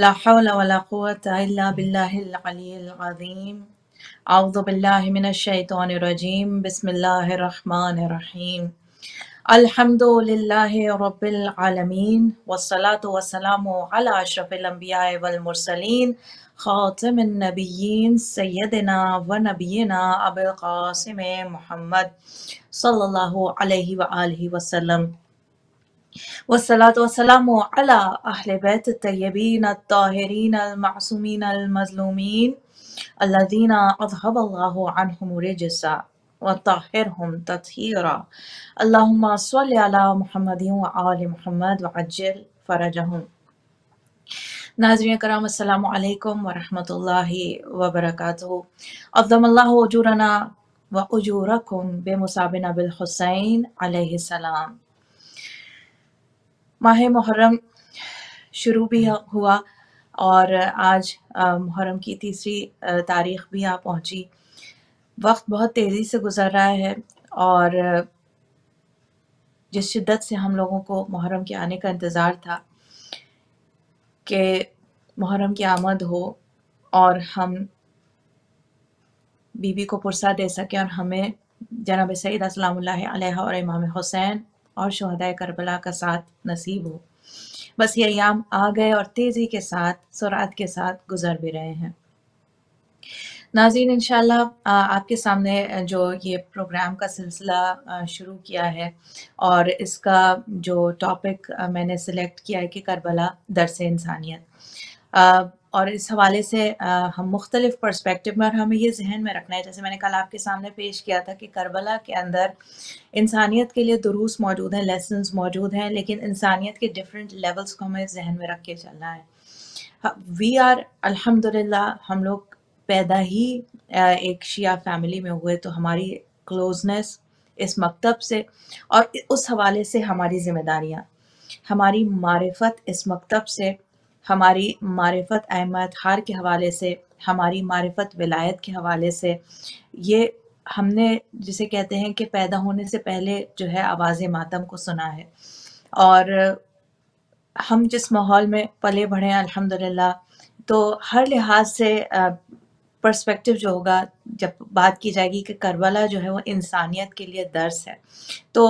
ला हौल वला कुवत इल्ला बिल्लाहिल अलिय्यिल अज़ीम औज़ु बिल्लाहि मिनश शैतानिर रजीम बिस्मिल्लाहिर रहमानिर रहीम अल्हम्दुलिल्लाहि रब्बिल आलमीन वस्सलातु वस्सलामु अला अशरफिल अंबिया वल मुरसलीन खातिमिन नबिय्यिन सय्यदिना व नबियिना अबुल कासिम मोहम्मद सल्लल्लाहु अलैहि व आलिहि वसल्लम والصلاة والسلام على أهل بيت الطيبين الطاهرين المعصومين المظلومين الذين أذهب الله عنهم رجسا وطهرهم تطهيرا اللهم صل على محمد وآل محمد وعجل فرجهم ناظرین کرام السلام علیکم ورحمۃ اللہ وبرکاتہ عظم اللہ اجورنا و بمصابنا بالحسین علیہ السلام माह मुहर्रम शुरू भी हुआ और आज मुहर्रम की तीसरी तारीख भी आ पहुंची वक्त बहुत तेज़ी से गुजर रहा है और जिस शिद्दत से हम लोगों को मुहर्रम के आने का इंतज़ार था कि मुहर्रम की आमद हो और हम बीबी को पुरसा दे सकें और हमें जनाब सैद असलम और इमाम हुसैन और शहदाय करबला का साथ नसीब हो बस ये अयाम आ गए और तेज़ी के साथ सुरात के साथ गुजर भी रहे हैं नाजीन इनशा आपके सामने जो ये प्रोग्राम का सिलसिला शुरू किया है और इसका जो टॉपिक मैंने सिलेक्ट किया है कि करबला दरस इंसानियत और इस हवाले से हम मुख्तलिफ परस्पेक्टिव में और हमें ये जहन में रखना है जैसे मैंने कल आपके सामने पेश किया था कि करबला के अंदर इंसानियत के लिए दुरुस्त मौजूद हैं लेसन मौजूद हैं लेकिन इंसानियत के डिफरेंट लेवल्स को हमें जहन में रख के चलना है वी आर अलहमदिल्ला हम लोग पैदा ही एक शिया फैमिली में हुए तो हमारी क्लोजनेस इस मकतब से और उस हवाले से हमारी जिम्मेदारियाँ हमारी मारफत इस मकतब से हमारी मारफत अहमद हार के हवाले से हमारी मारफत विलायत के हवाले से ये हमने जिसे कहते हैं कि पैदा होने से पहले जो है आवाज़ मातम को सुना है और हम जिस माहौल में पले बढ़े हैं अल्हम्दुलिल्लाह तो हर लिहाज से पर्सपेक्टिव जो होगा जब बात की जाएगी कि करबला जो है वो इंसानियत के लिए दर्स है तो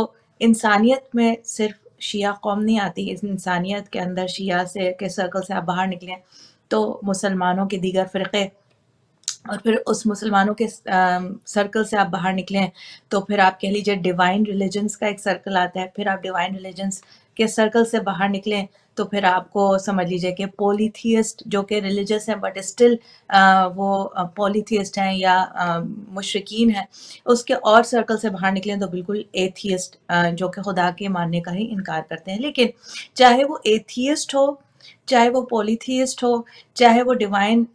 इंसानियत में सिर्फ शिया कौम नहीं आती इस इंसानियत के अंदर शिया से के सर्कल से आप बाहर निकले तो मुसलमानों के दीगर फ़िरक़े और फिर उस मुसलमानों के सर्कल से आप बाहर निकलें तो फिर आप कह लीजिए डिवाइन रिलीजन्स का एक सर्कल आता है फिर आप डिवाइन रिलीजन्स के सर्कल से बाहर निकलें तो फिर आपको समझ लीजिए कि पोलीथियस्ट जो कि रिलीजियस हैं बट स्टिल वो पोलीथियस्ट हैं या मुशरकिन हैं उसके और सर्कल से बाहर निकलें तो बिल्कुल एथियस्ट जो कि खुदा के मानने का ही इनकार करते हैं लेकिन चाहे वो एथियस्ट हो चाहे वो पोलीथीस्ट हो चाहे वो डिवाइन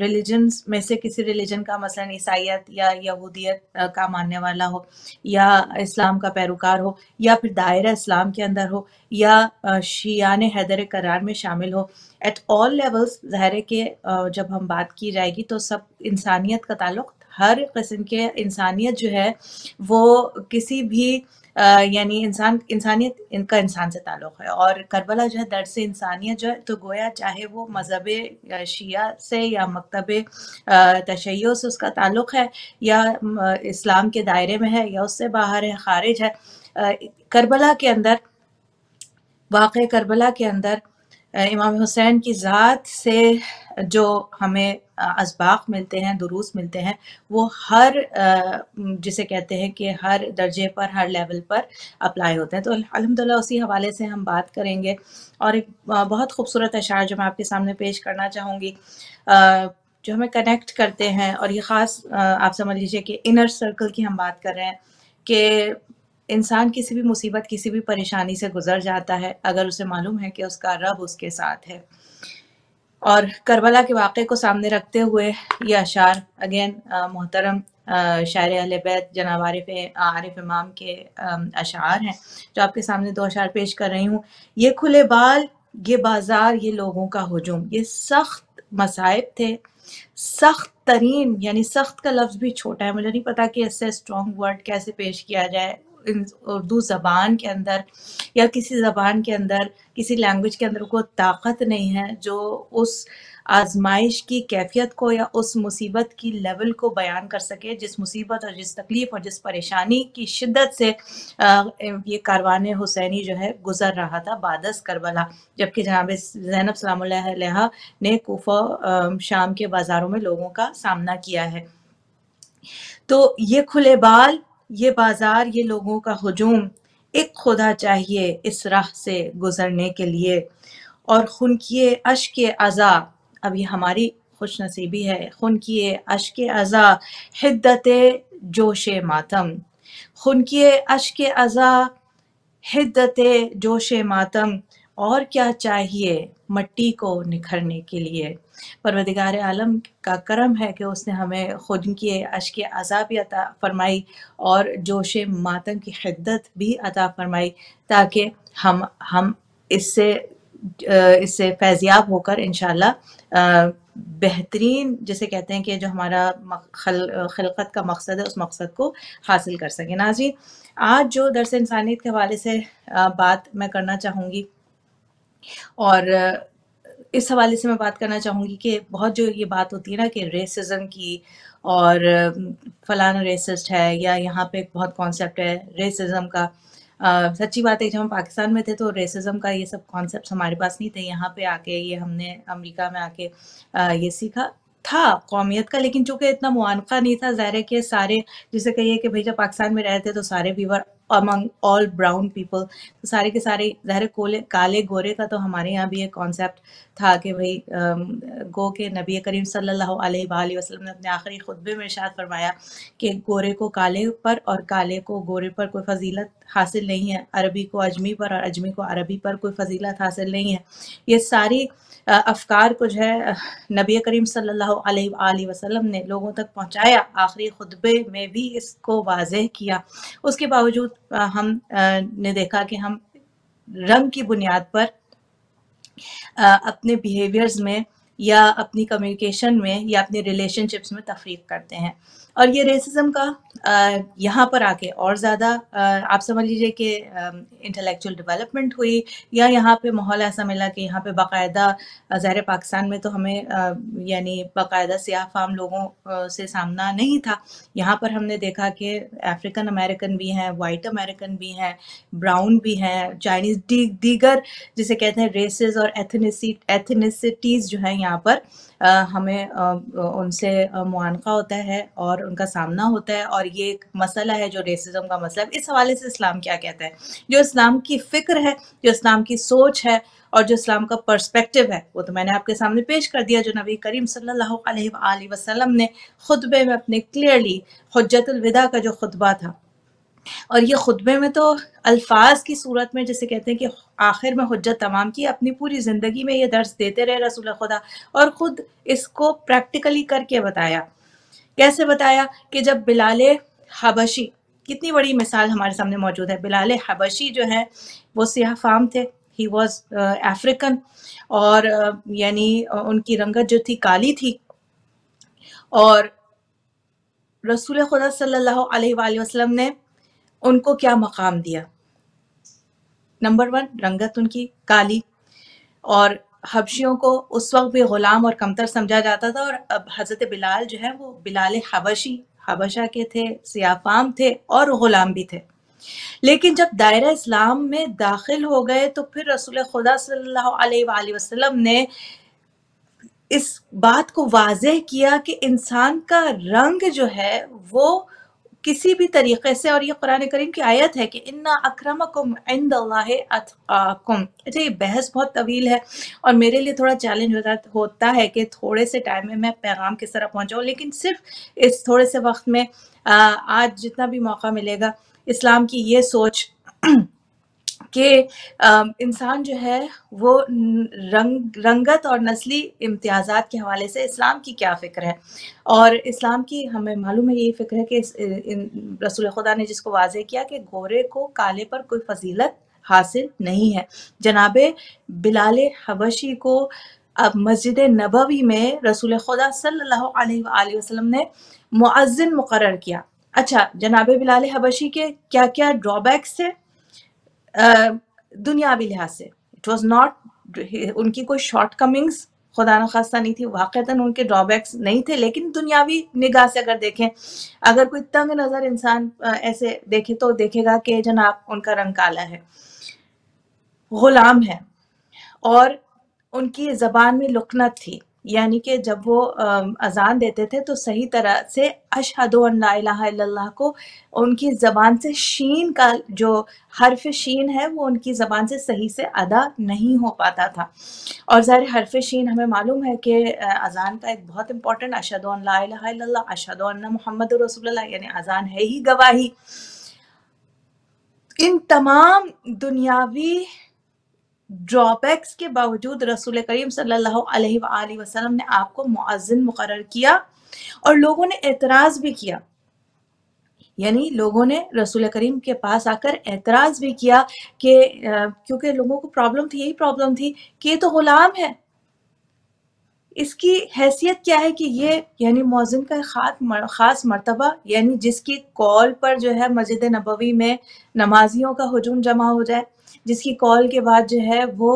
रिलीजन uh, में से किसी रिलीजन का मसलन ईसाइत या यहूदियत uh, का मानने वाला हो या इस्लाम का पैरोकार हो या फिर दायरा इस्लाम के अंदर हो या uh, शियान हैदर करार में शामिल हो एट ऑल लेवल्स जहर के जब हम बात की जाएगी तो सब इंसानियत का ताल्लुक हर किस्म के इंसानियत जो है वो किसी भी यानी इंसान इंसानियत इनका इंसान से ताल्लुक़ है और करबला जो है दर से इंसानियत जो है तो गोया चाहे वो मज़हब शिया से या मकतब तशैय से उसका ताल्लुक़ है या इस्लाम के दायरे में है या उससे बाहर है खारिज है करबला के अंदर वाक़ करबला के अंदर इमाम हुसैन की ज़ात से जो हमें इसबाक मिलते हैं दुरुस्त मिलते हैं वो हर जिसे कहते हैं कि हर दर्जे पर हर लेवल पर अप्लाई होते हैं तो अलहमदिल्ला उसी हवाले से हम बात करेंगे और एक बहुत खूबसूरत अशार जो मैं आपके सामने पेश करना चाहूँगी जो हमें कनेक्ट करते हैं और ये ख़ास आप समझ लीजिए कि इनर सर्कल की हम बात कर रहे हैं कि इंसान किसी भी मुसीबत किसी भी परेशानी से गुजर जाता है अगर उसे मालूम है कि उसका रब उसके साथ है और करबला के वाक़े को सामने रखते हुए ये अशार अगेन मोहतरम शायर अलबैत बैत जनाब आरिफ आरिफ इमाम के अशार हैं जो आपके सामने दो अशार पेश कर रही हूँ ये खुले बाल ये बाज़ार ये लोगों का हजूम ये सख्त मसाइब थे सख्त तरीन यानी सख्त का लफ्ज़ भी छोटा है मुझे नहीं पता कि इससे स्ट्रॉन्ग वर्ड कैसे पेश किया जाए उर्दू ज़बान के अंदर या किसी ज़बान के अंदर किसी लैंग्वेज के अंदर को ताकत नहीं है जो उस आजमाइश की कैफियत को या उस मुसीबत की लेवल को बयान कर सके जिस मुसीबत और जिस तकलीफ़ और जिस परेशानी की शिद्दत से ये कारवान हुसैनी जो है गुजर रहा था बादस करबला जबकि जनाब जैनब सलाम ने कोफा शाम के बाज़ारों में लोगों का सामना किया है तो ये खुले बाल ये बाजार ये लोगों का हजूम एक खुदा चाहिए इस राह से गुजरने के लिए और खुन किए अश के अज़ा अब ये हमारी खुश नसीबी है खुन किए अश के अज़ा हिद्दत जोश मातम खुन किए अश के अज़ा हिद्दत जोश मातम और क्या चाहिए मट्टी को निखरने के लिए परवदिगार आलम का करम है कि उसने हमें खुद की अश्क भी अता फरमाई और जोश मातम की हिद्दत भी अता फरमाई ताकि हम हम इससे इससे फैज़ियाब होकर इन बेहतरीन जैसे कहते हैं कि जो हमारा खल खिलकत का मकसद है उस मकसद को हासिल कर सकें नाजी आज जो दरस इंसानियत के हवाले से बात मैं करना चाहूँगी और इस हवाले से मैं बात करना चाहूँगी कि बहुत जो ये बात होती है ना कि रेसिज्म की और फलाना रेसिस्ट है या यहाँ पे एक बहुत कॉन्सेप्ट है रेसिज्म का आ, सच्ची बात है जब हम पाकिस्तान में थे तो रेसिज्म का ये सब कॉन्सेप्ट हमारे पास नहीं थे यहाँ पे आके ये हमने अमेरिका में आके आ, ये सीखा था कौमियत का लेकिन चूंकि इतना मुआनका नहीं था ज़ाहिर है कि सारे जिसे कहिए कि भाई जब पाकिस्तान में रहते तो सारे viewer among all brown people तो सारे के सारे ज़हर कोले काले गोरे का तो हमारे यहाँ भी एक कॉन्सेप्ट था कि भाई गो के नबी करीम सल्लल्लाहु वसलम ने अपने आखिरी खुतबे में इशाद फरमाया कि गोरे को काले पर और काले को गोरे पर कोई फजीलत हासिल नहीं है अरबी को अजमी पर और अजमी को अरबी पर कोई फजीलत हासिल नहीं है ये सारी अफकार को जो है नबी करीम सल्लल्लाहु अलैहि वसल्लम ने लोगों तक पहुंचाया आखिरी खुतबे में भी इसको वाजह किया उसके बावजूद हम ने देखा कि हम रंग की बुनियाद पर अपने बिहेवियर्स में या अपनी कम्युनिकेशन में या अपने रिलेशनशिप्स में तफरीक करते हैं और ये रेसिज्म का यहाँ पर आके और ज़्यादा आप समझ लीजिए कि इंटेलेक्चुअल डेवलपमेंट हुई या यहाँ पे माहौल ऐसा मिला कि यहाँ पे बाकायदा ज़ाहिर पाकिस्तान में तो हमें यानी बाकायदा सियाह फाम लोगों से सामना नहीं था यहाँ पर हमने देखा कि अफ्रीकन अमेरिकन भी हैं वाइट अमेरिकन भी हैं ब्राउन भी हैं चाइनीज़ दी, दीगर जिसे कहते हैं रेसेस और एथनिसिटीज़ जो हैं यहाँ पर हमें उनसे मुआनका होता है और उनका सामना होता है और ये एक मसला है जो रेसिज्म का मसला है इस हवाले से इस्लाम क्या कहता है जो इस्लाम की फ़िक्र है जो इस्लाम की सोच है और जो इस्लाम का पर्सपेक्टिव है वो तो मैंने आपके सामने पेश कर दिया जो नबी करीम सल्लल्लाहु अलैहि वसल्लम ने खुतबे में अपने क्लियरली हजतुलविदा का जो खुतबा था और ये खुतबे में तो अल्फाज की सूरत में जैसे कहते हैं कि आखिर में हजत तमाम की अपनी पूरी ज़िंदगी में ये दर्ज देते रहे रसूल खुदा और ख़ुद इसको प्रैक्टिकली करके बताया कैसे बताया कि जब बिलाल हबशी कितनी बड़ी मिसाल हमारे सामने मौजूद है बिलाल हबशी जो है वो सियाह फाम थे ही वॉज अफ्रीकन और uh, यानी uh, उनकी रंगत जो थी काली थी और रसूल खुदा सल्लल्लाहु अलैहि वसल्लम ने उनको क्या मकाम दिया नंबर वन रंगत उनकी काली और हबशियों को उस वक्त भी गुलाम और कमतर समझा जाता था और अब हज़रत बिलाल जो है वो बिलाल हबशी हबशा के थे सियाफाम थे और गुलाम भी थे लेकिन जब दायरा इस्लाम में दाखिल हो गए तो फिर रसूल खुदा सल्लल्लाहु अलैहि वसल्लम ने इस बात को वाजह किया कि इंसान का रंग जो है वो किसी भी तरीके से और ये कुरान करीम की आयत है कि इन्ना अक्रमकुम इंद अच्छा ये बहस बहुत तवील है और मेरे लिए थोड़ा चैलेंज होता होता है कि थोड़े से टाइम में मैं पैगाम किस तरह पहुँचाऊँ लेकिन सिर्फ इस थोड़े से वक्त में आज जितना भी मौका मिलेगा इस्लाम की ये सोच कि इंसान जो है वो रंग रंगत और नस्ली इम्तियाज़ात के हवाले से इस्लाम की क्या फ़िक्र है और इस्लाम की हमें मालूम है यही फ़िक्र है कि रसूल खुदा ने जिसको वाजे किया कि गोरे को काले पर कोई फजीलत हासिल नहीं है जनाब बिलाल हबशी को अब मस्जिद नबवी में रसूल खुदा सल्लल्लाहु अलैहि वसल्लम ने मुअज्जिन मुकर किया अच्छा जनाब बिलाल हबशी के क्या क्या ड्रॉबैक्स थे दुनियावी लिहाज से इट वॉज नॉट उनकी कोई शॉर्ट कमिंग्स खुदा न खास्ता नहीं थी वाक़ता उनके ड्रॉबैक्स नहीं थे लेकिन दुनियावी निगाह से अगर देखें अगर कोई तंग नज़र इंसान ऐसे देखे तो देखेगा कि जनाब उनका रंग काला है गुलाम है और उनकी ज़बान में लुकनत थी यानी कि जब वो अजान देते थे तो सही तरह से अशद अल्लाह को उनकी ज़बान से शीन का जो हरफ शीन है वो उनकी ज़बान से सही से अदा नहीं हो पाता था और ज़ाहिर हरफ शीन हमें मालूम है कि अजान का एक बहुत इम्पॉर्टेंट अशद अशद मोहम्मद रसोल्ला यानी अजान है ही गवाही इन तमाम दुनियावी ड्रॉबैक्स के बावजूद रसूल करीम सल वसलम ने आपको मुआजिन मुकर किया और लोगों ने एतराज़ भी किया यानी लोगों ने रसूल करीम के पास आकर एतराज़ भी किया कि क्योंकि लोगों को प्रॉब्लम थी यही प्रॉब्लम थी कि ये तो ग़ुलाम है इसकी हैसियत क्या है कि ये यानी मौजन का खास मर, ख़ास मरतबा यानी जिसकी कॉल पर जो है मस्जिद नबवी में नमाजियों का हजूम जमा हो जाए जिसकी कॉल के बाद जो है वो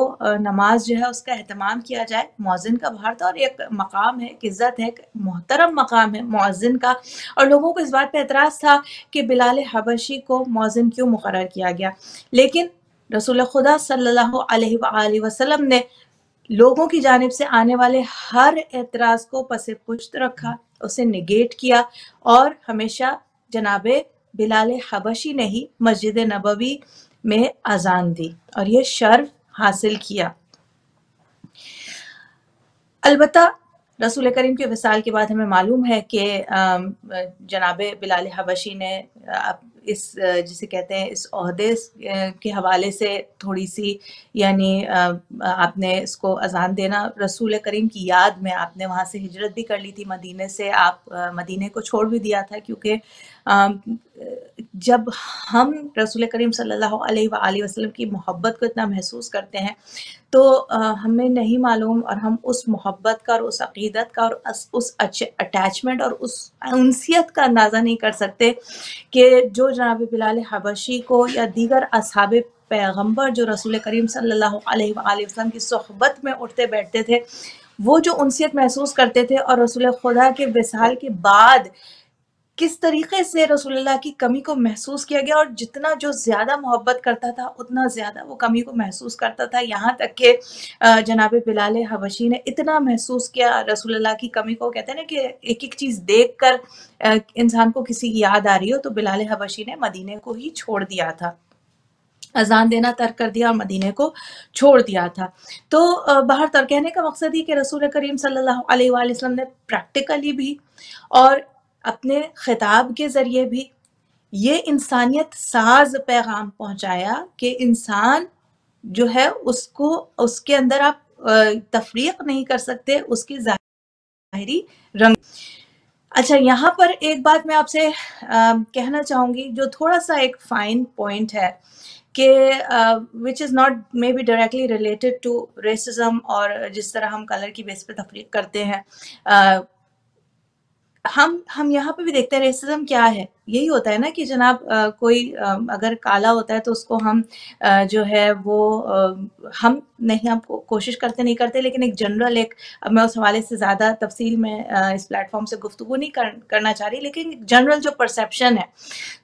नमाज जो है उसका अहतमाम किया जाए मौजन का भारत और एक मकाम है एक इज़्ज़त है मोहतरम मकाम है मौजन का और लोगों को इस बात पर एतराज़ था कि बिलाल हबशी को मौजन क्यों मुकर किया गया लेकिन रसूल खुदा सल्लल्लाहु अलैहि वसल्लम ने लोगों की जानब से आने वाले हर एतराज़ को पसे पुश्त रखा उसे निगेट किया और हमेशा जनाब बिलाल हबशी ने ही मस्जिद नबवी में अजान दी और यह शर्फ हासिल किया अलबत् रसूल करीम के विसाल के बाद हमें मालूम है कि जनाब बिलाल हबशी ने इस जिसे कहते हैं इस अहदे के हवाले से थोड़ी सी यानी आपने इसको अजान देना रसूल करीम की याद में आपने वहाँ से हिजरत भी कर ली थी मदीने से आप मदीने को छोड़ भी दिया था क्योंकि जब हम रसूल करीम सल्ला अलैहि की मोहब्बत को इतना महसूस करते हैं तो हमें नहीं मालूम और हम उस मोहब्बत का और उस अकीदत का और उस अच्छे अटैचमेंट और उस उनसीत का अंदाज़ा नहीं कर सकते कि जो जनाब बिलाल हबशी को या दीगर असाब पैगम्बर जो रसूल करीम सल्ला वसम की सहबत में उठते बैठते थे वो जो उनसीत महसूस करते थे और रसूल खुदा के विसाल के बाद किस तरीके से रसूलुल्लाह की कमी को महसूस किया गया और जितना जो ज़्यादा मोहब्बत करता था उतना ज़्यादा वो कमी को महसूस करता था यहाँ तक के जनाब बिलाल हबशी ने इतना महसूस किया रसोल्ला की कमी को कहते हैं ना कि एक एक चीज़ देख कर इंसान को किसी की याद आ रही हो तो बिलाल हबशी ने मदीने को ही छोड़ दिया था अजान देना तर्क कर दिया और मदीने को छोड़ दिया था तो बाहर तर कहने का मकसद ही कि रसूल करीम सल्लल्लाहु अलैहि वसल्लम ने प्रैक्टिकली भी और अपने खिताब के ज़रिए भी ये इंसानियत साज पैगाम पहुंचाया कि इंसान जो है उसको उसके अंदर आप तफरीक नहीं कर सकते उसकी ज़ाहरी रंग अच्छा यहाँ पर एक बात मैं आपसे कहना चाहूंगी जो थोड़ा सा एक फाइन पॉइंट है कि which is not maybe directly related to racism और जिस तरह हम कलर की बेस पे तफरीक करते हैं uh, हम हम यहाँ पे भी देखते हैं रेसिज्म क्या है यही होता है ना कि जनाब कोई अगर काला होता है तो उसको हम जो है वो हम नहीं हम को, कोशिश करते नहीं करते लेकिन एक जनरल एक मैं उस हवाले से ज़्यादा तफसील में इस प्लेटफॉर्म से गुफ्तु नहीं कर, करना चाह रही लेकिन जनरल जो परसेप्शन है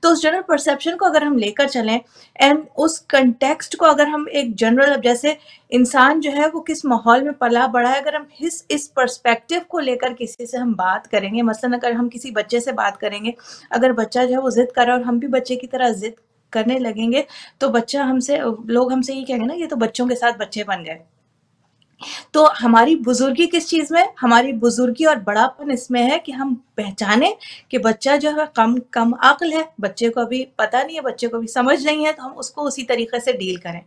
तो उस जनरल परसेप्शन को अगर हम लेकर चलें एंड उस कंटेक्सट को अगर हम एक जनरल अब जैसे इंसान जो है वो किस माहौल में पला बड़ा है अगर हम इस इस पर्सपेक्टिव को लेकर किसी से हम बात करेंगे मसलन अगर हम किसी बच्चे से बात करेंगे अगर बच्चा जो है वो जिद कर रहा है और हम भी बच्चे की तरह जिद करने लगेंगे तो बच्चा हमसे लोग हमसे ये कहेंगे ना ये तो बच्चों के साथ बच्चे बन गए तो हमारी बुजुर्गी किस चीज में हमारी बुजुर्गी और बड़ापन इसमें है कि हम पहचाने कि बच्चा जो है कम कम अक्ल है बच्चे को अभी पता नहीं है बच्चे को अभी समझ नहीं है तो हम उसको उसी तरीके से डील करें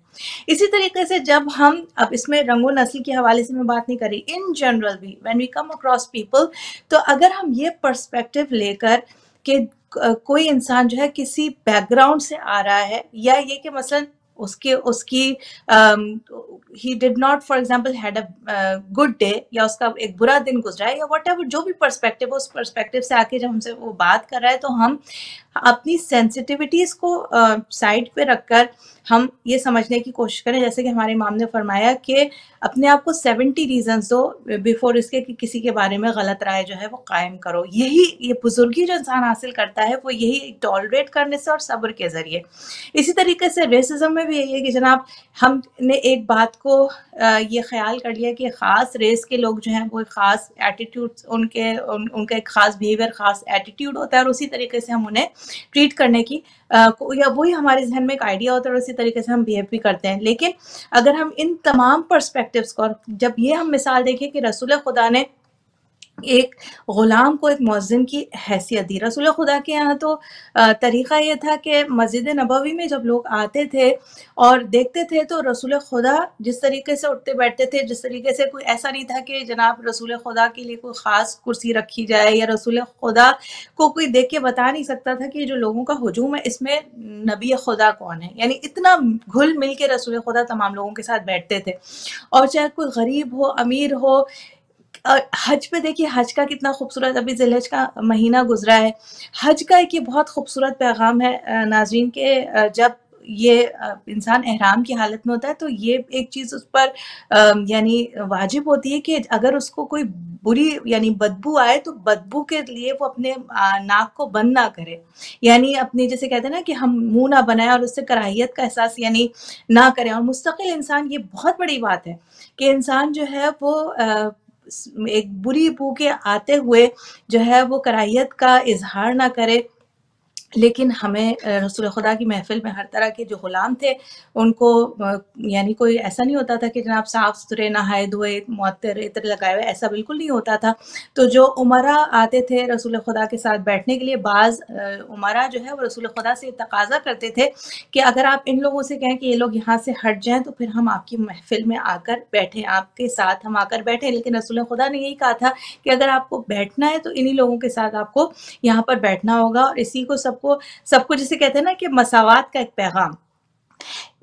इसी तरीके से जब हम अब इसमें रंगो नस्ल के हवाले से मैं बात नहीं करी इन जनरल भी when we come across people तो अगर हम ये परस्पेक्टिव लेकर के कोई इंसान जो है किसी बैकग्राउंड से आ रहा है या ये कि मसलन उसके उसकी he did not for example had a good day या उसका एक बुरा दिन गुजरा है या वट जो भी पर्सपेक्टिव उस पर्सपेक्टिव से आके जब हमसे वो बात कर रहा है तो हम अपनी सेंसिटिविटीज़ को साइड पे रखकर हम ये समझने की कोशिश करें जैसे कि हमारे इमाम ने फरमाया कि अपने आप को सेवेंटी रीजंस दो बिफोर इसके कि किसी के बारे में गलत राय जो है वो कायम करो यही ये बुजुर्गी जो इंसान हासिल करता है वो यही टॉलरेट करने से और सब्र के ज़रिए इसी तरीके से रेसिज्म में भी यही है कि जनाब हमने एक बात को ये ख्याल कर लिया कि ख़ास रेस के लोग जो हैं वो ख़ास एटीट्यूड उनके उन, उनका एक ख़ास बिहेवियर ख़ास एटीट्यूड होता है और उसी तरीके से हम उन्हें ट्रीट करने की या वही हमारे जहन में एक आइडिया होता है और इसी तरीके से हम बिहेव भी करते हैं लेकिन अगर हम इन तमाम पर्सपेक्टिव्स को और जब ये हम मिसाल देखें कि रसूल खुदा ने एक ग़ुलाम को एक मौजिन की हैसियत दी रसूल खुदा के यहाँ तो तरीक़ा ये था कि मस्जिद नबवी में जब लोग आते थे और देखते थे तो रसूल खुदा जिस तरीके से उठते बैठते थे जिस तरीके से कोई ऐसा नहीं था कि जनाब रसूल खुदा के लिए कोई ख़ास कुर्सी रखी जाए या रसूल खुदा को कोई देख के बता नहीं सकता था कि जो लोगों का हजूम है इसमें नबी खुदा कौन है यानी इतना घुल मिल के रसूल खुदा तमाम लोगों के साथ बैठते थे और चाहे कोई गरीब हो अमीर हो और हज पे देखिए हज का कितना खूबसूरत अभी जिलहज का महीना गुजरा है हज का एक ये बहुत खूबसूरत पैगाम है नाजरीन के जब ये इंसान अहराम की हालत में होता है तो ये एक चीज़ उस पर यानी वाजिब होती है कि अगर उसको कोई बुरी यानी बदबू आए तो बदबू के लिए वो अपने नाक को बंद ना करे यानी अपने जैसे कहते हैं ना कि हम मुंह ना बनाएं और उससे कराहियत का एहसास यानी ना करें और मुस्तकिल इंसान ये बहुत बड़ी बात है कि इंसान जो है वो एक बुरी बू के आते हुए जो है वो कराहियत का इजहार ना करे लेकिन हमें रसूल खुदा की महफिल में हर तरह के जो ग़ुलाम थे उनको यानी कोई ऐसा नहीं होता था कि जनाब साफ़ सुथरे नहाए धोए मअतर इतर लगाए हुए ऐसा बिल्कुल नहीं होता था तो जो उमरा आते थे रसूल खुदा के साथ बैठने के लिए बाज़ उमरा जो है वो रसूल खुदा से तकाजा करते थे कि अगर आप इन लोगों से कहें कि ये लोग यहाँ से हट जाएँ तो फिर हम आपकी महफिल में आकर बैठें आपके साथ हम आकर बैठें लेकिन रसूल खुदा ने यही कहा था कि अगर आपको बैठना है तो इन्हीं लोगों के साथ आपको यहाँ पर बैठना होगा और इसी को सब सबको सबको जिसे कहते हैं ना कि मसावत का एक पैगाम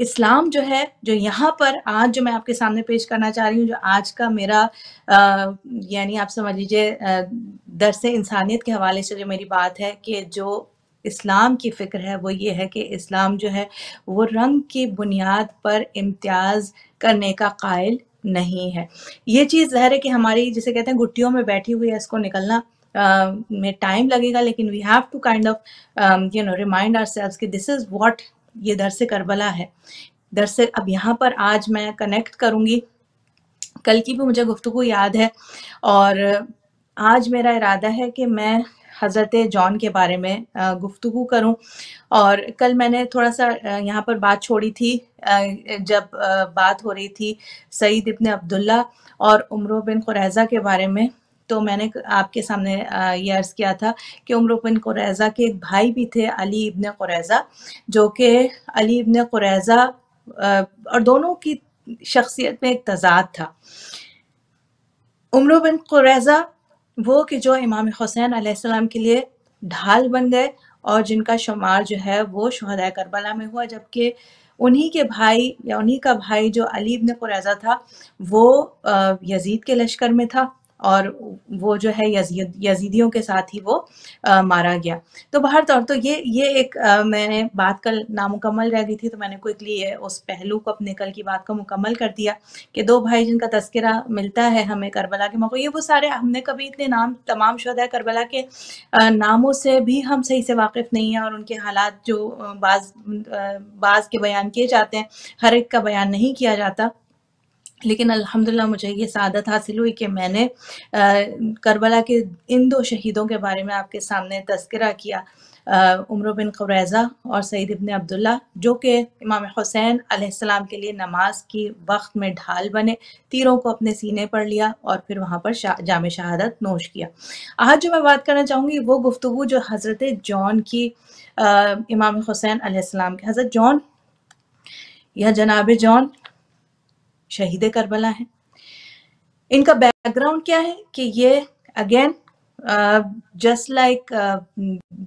इस्लाम जो है जो यहाँ पर आज जो मैं आपके सामने पेश करना चाह रही हूँ जो आज का मेरा यानी आप समझ लीजिए दरस इंसानियत के हवाले से जो मेरी बात है कि जो इस्लाम की फ़िक्र है वो ये है कि इस्लाम जो है वो रंग की बुनियाद पर इम्तियाज़ करने का कायल नहीं है ये चीज़ ज़ाहिर है कि हमारी जिसे कहते हैं गुटियों में बैठी हुई है इसको निकलना Uh, में टाइम लगेगा लेकिन we have to kind of you know remind ourselves कि दिस इज़ वॉट ये दरस करबला है दरस अब यहाँ पर आज मैं कनेक्ट करूँगी कल की भी मुझे गुफ्तु याद है और आज मेरा इरादा है कि मैं हज़रत जॉन के बारे में uh, गुफ्तु करूं और कल मैंने थोड़ा सा uh, यहाँ पर बात छोड़ी थी जब बात हो रही थी सईद इबन अब्दुल्ला और उम्र बिन खुरैज़ा के बारे में तो मैंने आपके सामने ये अर्ज़ किया था कि उम्र बिन क्रैजा के एक भाई भी थे अली इबन क्रैज़ा जो कि अली इबन क्रैज़ा और दोनों की शख्सियत में एक तजाद था उम्र बिन क्रैज़ा वो कि जो इमाम हुसैन आसमाम के लिए ढाल बन गए और जिनका शुमार जो है वो शहदा करबला में हुआ जबकि उन्हीं के भाई या उन्हीं का भाई जो अली इबन कुरैज़ा था वो यजीद के लश्कर में था और वो जो है यजीद यजीदियों के साथ ही वो आ, मारा गया तो बाहर तौर तो ये ये एक आ, मैंने बात कल नामुकम्मल रह गई थी तो मैंने क्विकली उस पहलू को अपने कल की बात को मुकम्मल कर दिया कि दो भाई जिनका तस्करा मिलता है हमें करबला के मौके ये वो सारे हमने कभी इतने नाम तमाम शुदा करबला के आ, नामों से भी हम सही से वाकिफ़ नहीं हैं और उनके हालात जो बाज बाज के बयान किए जाते हैं हर एक का बयान नहीं किया जाता लेकिन अल्हम्दुलिल्लाह मुझे ये सादत हासिल हुई कि मैंने करबला के इन दो शहीदों के बारे में आपके सामने तस्करा किया उम्र बिन खुरैज़ा और सईद इबन अब्दुल्ला जो कि इमाम हुसैन आसमाम के लिए नमाज की वक्त में ढाल बने तीरों को अपने सीने पर लिया और फिर वहाँ पर शा, जाम शहादत नोश किया आज जो मैं बात करना चाहूँगी वो गुफ्तु जो हज़रत जॉन की आ, इमाम हुसैन आसमाम के हज़रत जॉन या जनाब जॉन शहीद करबला हैं इनका बैकग्राउंड क्या है कि ये अगेन जस्ट लाइक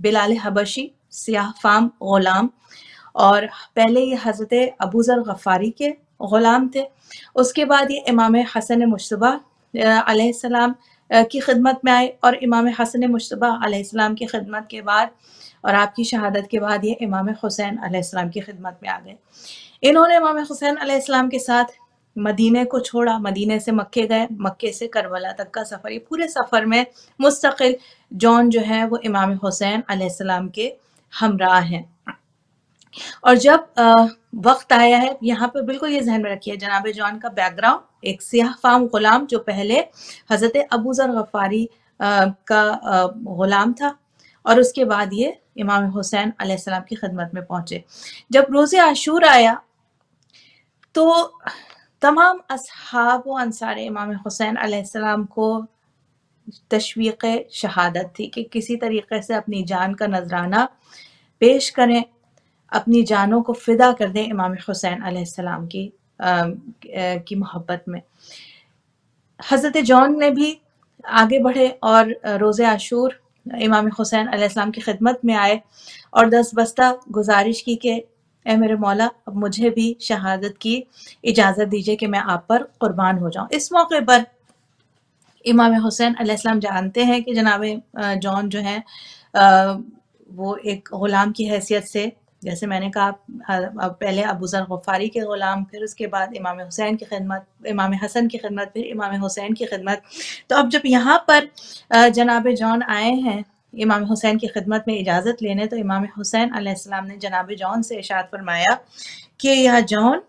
बिलाल हबशी सियाह फाम गुलाम और पहले ये हज़रत अबूज़र गफ़ारी के गुलाम थे उसके बाद ये इमाम हसन मुशतबा uh, सलाम uh, की खिदमत में आए और इमाम हसन मुशतबाम की खिदमत के बाद और आपकी शहादत के बाद ये इमाम हुसैन आसमाम की खिदमत में आ गए इन्होंने इमाम हुसैन आसमाम के साथ मदीने को छोड़ा मदीने से मक्के गए मक्के से करबला तक का सफ़र ये पूरे सफ़र में मुस्तकिल जॉन जो है वो इमाम हुसैन अलैहिस्सलाम के हमराह हैं और जब आ, वक्त आया है यहाँ पे बिल्कुल ये जहन में रखिए जनाब जॉन का बैकग्राउंड एक सियाह फाम गुलाम जो पहले हज़रत अबू ज़र गफ़ारी का आ, गुलाम था और उसके बाद ये इमाम हुसैन अलैहिस्सलाम की खदमत में पहुंचे जब रोजे आशूर आया तो तमाम अब अनसार इमाम हुसैन आसमाम को तशवीक शहादत थी कि किसी तरीके से अपनी जान का नजराना पेश करें अपनी जानों को फ़िदा कर दें इमाम हुसैन आसमाम की आ, की मोहब्बत में हज़रत जॉन ने भी आगे बढ़े और रोज़ आशूर इमाम हुसैन आसमाम की खिदमत में आए और दस बस्ता गुजारिश की कि ए मेरे मौला अब मुझे भी शहादत की इजाज़त दीजिए कि मैं आप पर कुर्बान हो जाऊँ इस मौके पर इमाम हुसैन सलाम जानते हैं कि जनाब जॉन जो हैं वो एक ग़ुलाम की हैसियत से जैसे मैंने कहा अब पहले अबू जर गफ़ारी के ग़ुलाम फिर उसके बाद इमाम हुसैन की खिदमत इमाम हसन की खिदमत फिर इमाम हुसैन की खिदमत तो अब जब यहाँ पर जनाब जॉन आए हैं इमाम हुसैन की खिदमत में इजाज़त लेने तो इमाम हुसैन आसमाम ने जनाब जौन से इशात फरमाया कि यह जौन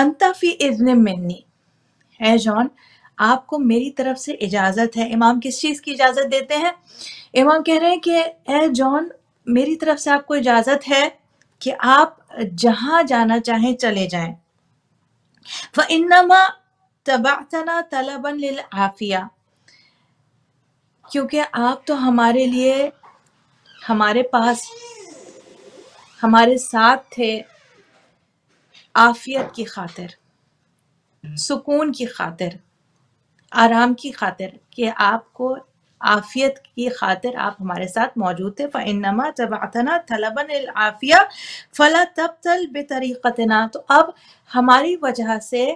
अंतफ़ी इज़न मिन्नी है जौन आपको मेरी तरफ से इजाज़त है इमाम किस चीज़ की इजाज़त देते हैं इमाम कह रहे हैं कि ए जॉन मेरी तरफ से आपको इजाज़त है कि आप जहाँ जाना चाहें चले जाएं व इनमा तबातना तलबन लिल आफिया क्योंकि आप तो हमारे लिए हमारे पास हमारे साथ थे आफियत की खातिर सुकून की खातिर आराम की खातिर कि आपको आफियत की खातिर आप हमारे साथ मौजूद थे फ़ैनमा तबातना थलबन आफिया फला तब तल बेतरीक़तना तो अब हमारी वजह से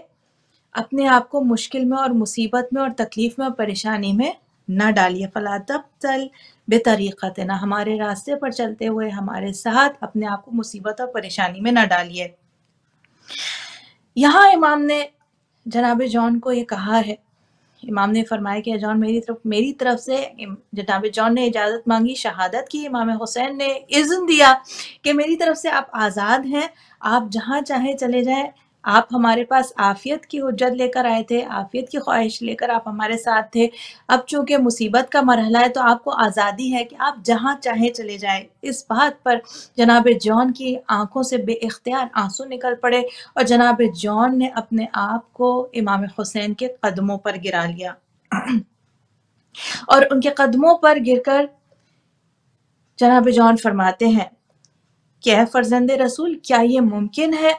अपने आप को मुश्किल में और मुसीबत में और तकलीफ़ में और परेशानी में न डालिए फला तल बेतरीक़त ना हमारे रास्ते पर चलते हुए हमारे साथ अपने आप को मुसीबत और परेशानी में ना डालिए यहाँ इमाम ने जनाब जॉन को ये कहा है इमाम ने फरमाया कि जॉन मेरी तरफ मेरी तरफ से जनाब जॉन ने इजाज़त मांगी शहादत की इमाम हुसैन ने इज़्न दिया कि मेरी तरफ से आप आज़ाद हैं आप जहाँ चाहे चले जाएं आप हमारे पास आफियत की हजत लेकर आए थे आफियत की ख्वाहिश लेकर आप हमारे साथ थे अब चूंकि मुसीबत का मरहला है तो आपको आज़ादी है कि आप जहाँ चाहे चले जाए इस बात पर जनाब जॉन की आंखों से बेख्तियार आंसू निकल पड़े और जनाब जॉन ने अपने आप को इमाम हुसैन के कदमों पर गिरा लिया और उनके कदमों पर गिरकर जनाब जॉन फरमाते हैं क्या ए फर्जंद रसूल क्या ये मुमकिन है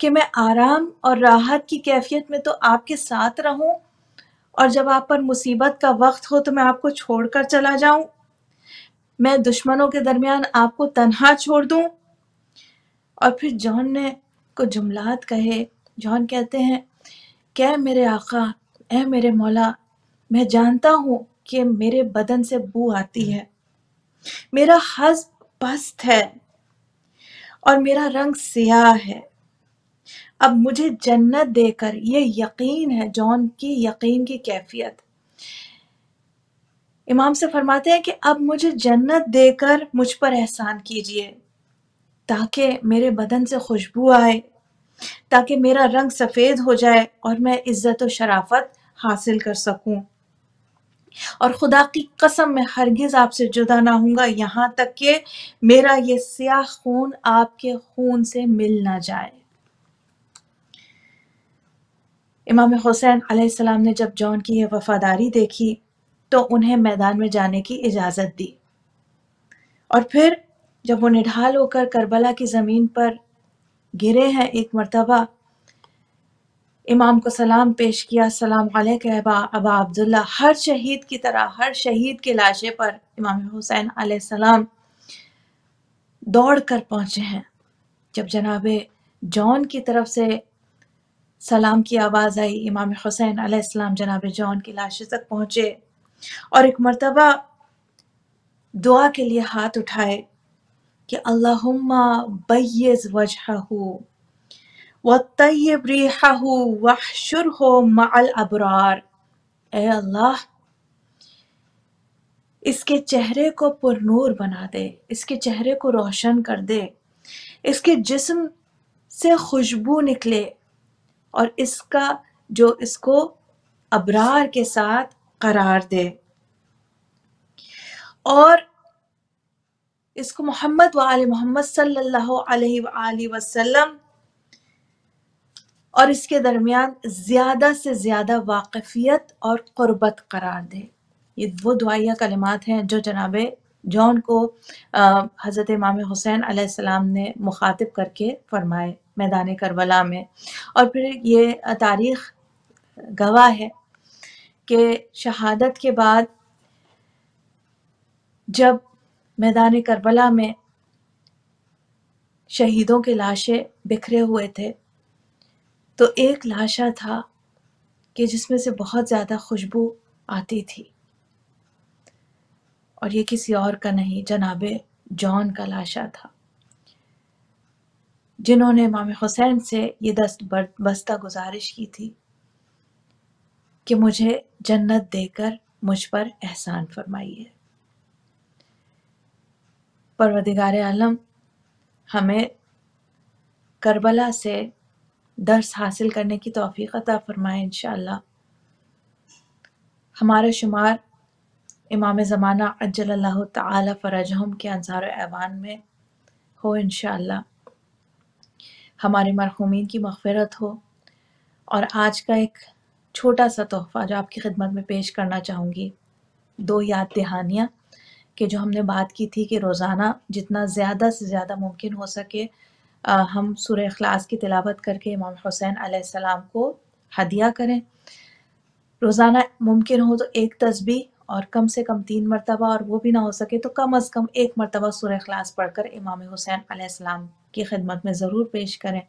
कि मैं आराम और राहत की कैफियत में तो आपके साथ रहूं और जब आप पर मुसीबत का वक्त हो तो मैं आपको छोड़कर चला जाऊं मैं दुश्मनों के दरमियान आपको तनहा छोड़ दूं और फिर जॉन ने को जुमलात कहे जॉन कहते हैं क्या मेरे आका ए मेरे मौला मैं जानता हूं कि मेरे बदन से बू आती है मेरा हज पस्त है और मेरा रंग सियाह है अब मुझे जन्नत देकर ये यकीन है जॉन की यकीन की कैफियत इमाम से फरमाते हैं कि अब मुझे जन्नत देकर मुझ पर एहसान कीजिए ताकि मेरे बदन से खुशबू आए ताकि मेरा रंग सफ़ेद हो जाए और मैं इज़्ज़त व शराफत हासिल कर सकूं और खुदा की कसम मैं हरगिज़ आपसे जुदा ना हूँगा यहाँ तक कि मेरा ये स्याह खून आपके खून से मिल ना जाए इमाम हुसैन अलैहिस्सलाम ने जब जॉन की यह वफादारी देखी तो उन्हें मैदान में जाने की इजाज़त दी और फिर जब वो निढाल होकर करबला की ज़मीन पर गिरे हैं एक मर्तबा इमाम को सलाम पेश किया सलाम अबा अबा अब्दुल्ला हर शहीद की तरह हर शहीद के लाशे पर इमाम हुसैन सलाम दौड़ कर पहुंचे हैं जब जनाब जॉन की तरफ से सलाम की आवाज़ आई इमाम हुसैन सलाम जनाब जॉन की लाशे तक पहुंचे और एक मरतबा दुआ के लिए हाथ उठाए कि अल्लाह बैयज़ वजह वतयब रीहू वहशुर हो अल्लाह इसके चेहरे को पुरनूर बना दे इसके चेहरे को रोशन कर दे इसके जिस्म से खुशबू निकले और इसका जो इसको अबरार के साथ करार दे और इसको मोहम्मद वाल मोहम्मद सल्लल्लाहु अलैहि वसल्लम और इसके दरमियान ज़्यादा से ज़्यादा वाकफियत और कुर्बत करार दे ये वो दुआया कलमात हैं जो जनाब जॉन को हज़रत इमाम हुसैन आसमाम ने मुखातिब करके फरमाए मैदान करबला में और फिर ये तारीख़ गवाह है कि शहादत के बाद जब मैदान करबला में शहीदों के लाशें बिखरे हुए थे तो एक लाशा था कि जिसमें से बहुत ज़्यादा खुशबू आती थी और ये किसी और का नहीं जनाब जॉन का लाशा था जिन्होंने इमाम हुसैन से ये दस्त बस्ता गुजारिश की थी कि मुझे जन्नत देकर मुझ पर एहसान फरमाइए परवदिगार आलम हमें करबला से दर्स हासिल करने की तोफ़ी अदा फ़रमाए इन हमारा शुमार इमाम ज़माना अज्जल ताला के अनसार ऐवान में हो इन हमारे मरहूमिन की मफ़रत हो और आज का एक छोटा सा तोहफ़ा जो आपकी खिदमत में पेश करना चाहूँगी दो याद दहानियाँ कि जो हमने बात की थी कि रोज़ाना जितना ज़्यादा से ज़्यादा मुमकिन हो सके हम सुर अखलास की तिलावत करके इमाम हुसैन सलाम को हदिया करें रोज़ाना मुमकिन हो तो एक तस्बी और कम से कम तीन मरतबा और वो भी ना हो सके तो कम अज़ कम एक मरतबा सुर अखलास पढ़कर इमाम हुसैन सलाम की खिदमत में ज़रूर पेश करें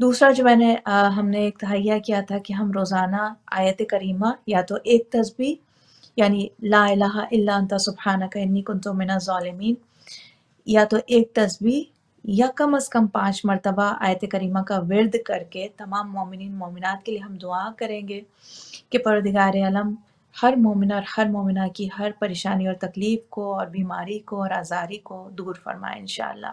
दूसरा जो मैंने आ, हमने एक तहैया किया था कि हम रोज़ाना आयत करीमा या तो एक तस्बी यानी ला इलाहा सुबहाना कन्नी इन्नी ालमीन या तो एक तस्बी या कम अज कम पाँच मरतबा आयत करीमा का वर्द करके तमाम मोमिन मोमिनत के लिए हम दुआ करेंगे कि परदगार आलम हर मोमिन और हर मोमिना की हर परेशानी और तकलीफ़ को और बीमारी को और आज़ारी को दूर फरमाए इन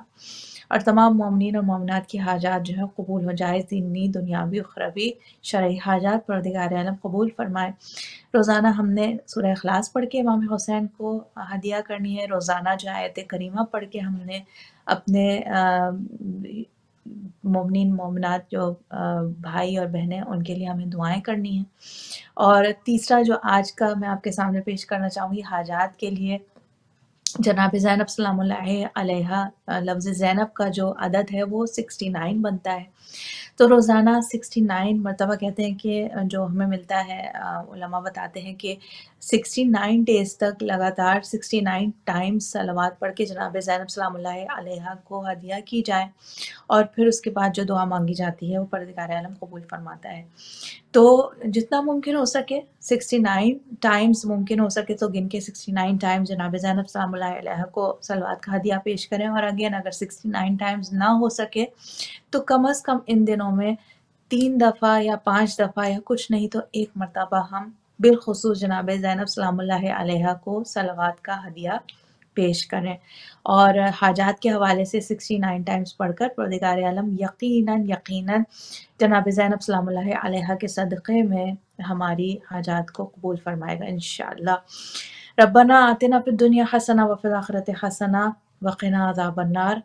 और तमाम ममिन और ममिनत की हाजात जो है कबूल हो जाए दीनी दुनियावी उखरवी शर्य हाजात परदगार आलम कबूल फरमाए रोज़ाना हमने सूर्य अखलास पढ़ के इमाम हुसैन को हदिया करनी है रोज़ाना जो आयत करीमा पढ़ के हमने अपने मोमिन मोमनात जो भाई और बहनें उनके लिए हमें दुआएं करनी हैं और तीसरा जो आज का मैं आपके सामने पेश करना चाहूँगी हाजात के लिए जनाब जैनब सलाम लफ्ज़ जैनब का जो अदद है वो सिक्सटी नाइन बनता है तो रोज़ाना 69 मरतबा कहते हैं कि जो हमें मिलता है उलमा बताते हैं कि 69 डेज़ तक लगातार 69 टाइम्स सलावात पढ़ के जनाब ज़ैनब सलाम्हा को हदिया की जाए और फिर उसके बाद जो दुआ मांगी जाती है वो परदगार आलम कबूल फरमाता है तो जितना मुमकिन हो सके 69 टाइम्स मुमकिन हो सके तो गिन के 69 टाइम्स जनाब ज़ैनब सलाम्हा को सलवाद का हदिया पेश करें और अगेन अगर 69 टाइम्स ना हो सके तो कम अज़ कम इन दिनों दिनों में तीन दफ़ा या पाँच दफ़ा या कुछ नहीं तो एक मरतबा हम बिलखसूस जनाब ज़ैनब सलाम्ह को सलवात का हदिया पेश करें और हाजात के हवाले से 69 टाइम्स पढ़कर परदगार आलम यकीनन यकीनन जनाब ज़ैनब सलाम्ह के सदक़े में हमारी हाजात को कबूल फरमाएगा इन रबना आते ना फिर दुनिया हसना वफिल आखरत हसना वकीना अजाबन्नार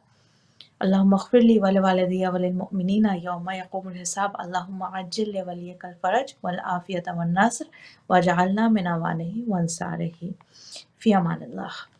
اللهم اغفر لي ولوالدي وللمؤمنين يوم يقوم الحساب اللهم عجل لي وليك الفرج والعافية والنصر واجعلنا من أوانه وانصاره في أمان الله